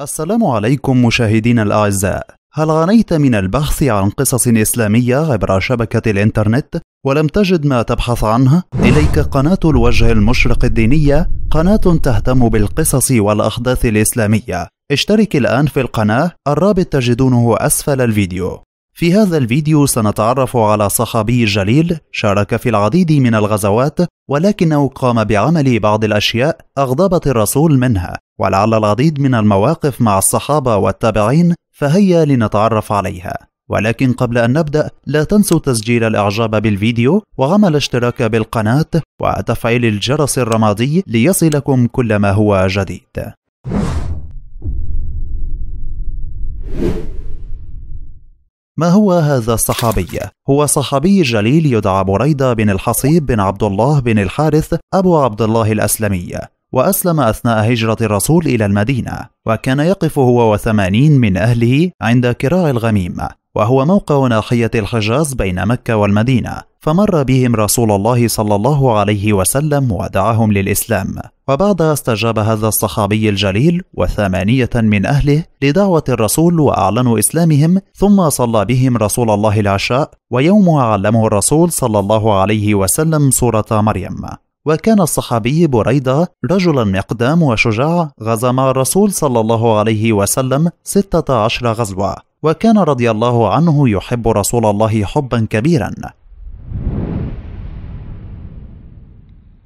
السلام عليكم مشاهدينا الأعزاء هل عانيت من البحث عن قصص إسلامية عبر شبكة الإنترنت ولم تجد ما تبحث عنه؟ إليك قناة الوجه المشرق الدينية قناة تهتم بالقصص والأحداث الإسلامية اشترك الآن في القناة الرابط تجدونه أسفل الفيديو في هذا الفيديو سنتعرف على صحابي جليل شارك في العديد من الغزوات ولكنه قام بعمل بعض الأشياء أغضبت الرسول منها ولعل العديد من المواقف مع الصحابة والتابعين فهيا لنتعرف عليها ولكن قبل أن نبدأ لا تنسوا تسجيل الإعجاب بالفيديو وعمل اشتراك بالقناة وتفعيل الجرس الرمادي ليصلكم كل ما هو جديد ما هو هذا الصحابي؟ هو صحابي جليل يدعى بريدة بن الحصيب بن عبد الله بن الحارث أبو عبد الله الأسلمي وأسلم أثناء هجرة الرسول إلى المدينة وكان يقف هو وثمانين من أهله عند كراع الغميم وهو موقع ناحية الحجاز بين مكة والمدينة، فمر بهم رسول الله صلى الله عليه وسلم ودعاهم للإسلام، وبعدها استجاب هذا الصحابي الجليل وثمانية من أهله لدعوة الرسول وأعلنوا إسلامهم، ثم صلى بهم رسول الله العشاء، ويومها علمه الرسول صلى الله عليه وسلم سورة مريم، وكان الصحابي بريدة رجلا مقدام وشجاع غزا مع الرسول صلى الله عليه وسلم ستة عشر غزوة وكان رضي الله عنه يحب رسول الله حبا كبيرا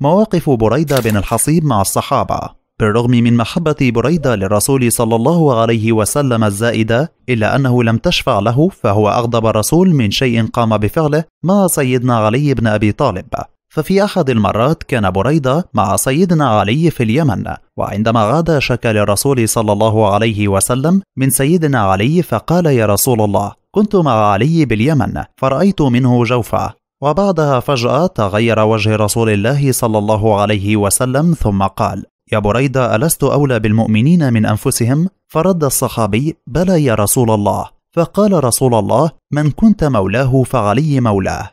مواقف بريدة بن الحصيب مع الصحابة بالرغم من محبة بريدة للرسول صلى الله عليه وسلم الزائدة إلا أنه لم تشفع له فهو أغضب الرسول من شيء قام بفعله مع سيدنا علي بن أبي طالب ففي أحد المرات كان بريدة مع سيدنا علي في اليمن، وعندما غاد شكى للرسول صلى الله عليه وسلم من سيدنا علي فقال يا رسول الله: كنت مع علي باليمن فرأيت منه جوفة، وبعدها فجأة تغير وجه رسول الله صلى الله عليه وسلم ثم قال: يا بريدة ألست أولى بالمؤمنين من أنفسهم؟ فرد الصحابي: بلى يا رسول الله، فقال رسول الله: من كنت مولاه فعلي مولاه.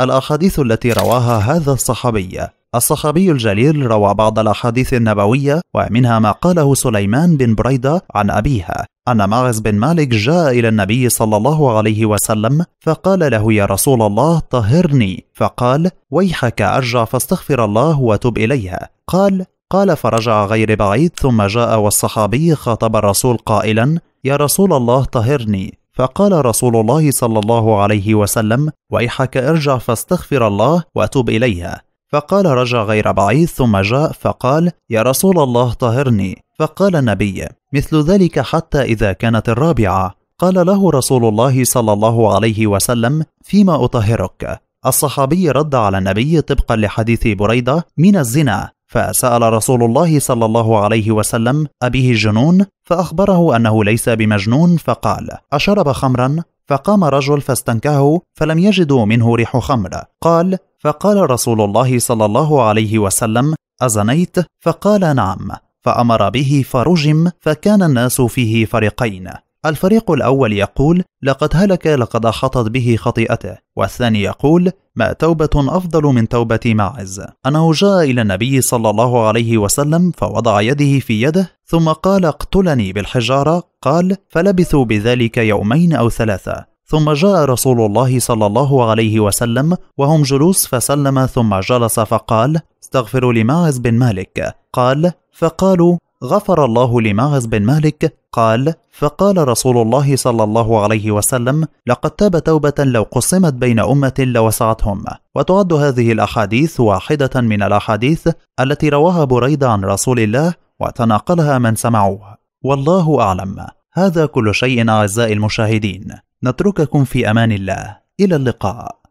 الأحاديث التي رواها هذا الصحابي الصحابي الجليل روى بعض الأحاديث النبوية ومنها ما قاله سليمان بن بريدة عن أبيه أن معز بن مالك جاء إلى النبي صلى الله عليه وسلم فقال له يا رسول الله طهرني فقال ويحك أرجع فاستغفر الله وتب إليها قال قال فرجع غير بعيد ثم جاء والصحابي خاطب الرسول قائلا يا رسول الله طهرني فقال رسول الله صلى الله عليه وسلم ويحك ارجع فاستغفر الله واتوب اليها فقال رجع غير بعيد ثم جاء فقال يا رسول الله طهرني فقال النبي مثل ذلك حتى اذا كانت الرابعه قال له رسول الله صلى الله عليه وسلم فيما اطهرك الصحابي رد على النبي طبقا لحديث بريده من الزنا فسال رسول الله صلى الله عليه وسلم ابيه الجنون فاخبره انه ليس بمجنون فقال اشرب خمرا فقام رجل فاستنكهه فلم يجدوا منه ريح خمر قال فقال رسول الله صلى الله عليه وسلم ازنيت فقال نعم فامر به فرجم فكان الناس فيه فريقين الفريق الأول يقول لقد هلك لقد أحاطت به خطيئته والثاني يقول ما توبة أفضل من توبة ماعز أنه جاء إلى النبي صلى الله عليه وسلم فوضع يده في يده ثم قال اقتلني بالحجارة قال فلبثوا بذلك يومين أو ثلاثة ثم جاء رسول الله صلى الله عليه وسلم وهم جلوس فسلم ثم جلس فقال استغفروا لماعز بن مالك قال فقالوا غفر الله لماعز بن مالك قال فقال رسول الله صلى الله عليه وسلم لقد تاب توبه لو قسمت بين امه لوسعتهم وتعد هذه الاحاديث واحده من الاحاديث التي رواها بريده عن رسول الله وتناقلها من سمعوه والله اعلم هذا كل شيء اعزائي المشاهدين نترككم في امان الله الى اللقاء